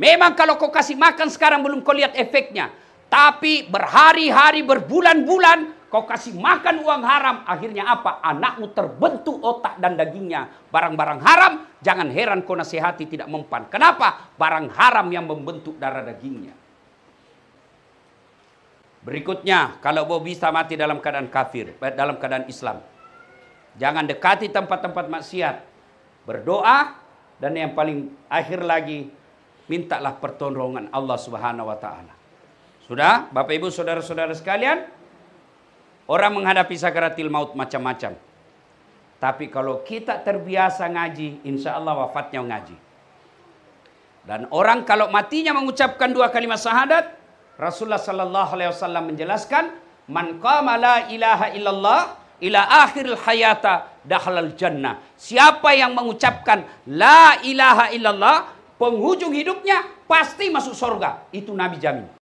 Memang kalau kau kasih makan sekarang belum kau lihat efeknya. Tapi berhari-hari, berbulan-bulan kau kasih makan uang haram. Akhirnya apa? Anakmu terbentuk otak dan dagingnya. Barang-barang haram, jangan heran kau nasihati tidak mempan. Kenapa? Barang haram yang membentuk darah dagingnya. Berikutnya, kalau mau bisa mati dalam keadaan kafir, eh, dalam keadaan Islam. Jangan dekati tempat-tempat maksiat. Berdoa, dan yang paling akhir lagi, mintalah pertolongan Allah Subhanahu wa taala. Sudah, Bapak Ibu saudara-saudara sekalian, orang menghadapi sakaratil maut macam-macam. Tapi kalau kita terbiasa ngaji, insya Allah wafatnya ngaji. Dan orang kalau matinya mengucapkan dua kalimat syahadat, Rasulullah Sallallahu Alaihi Wasallam menjelaskan, man qama la ilaha illallah ila akhir hayata dahlal jannah. Siapa yang mengucapkan la ilaha illallah penghujung hidupnya pasti masuk surga. Itu Nabi jamin.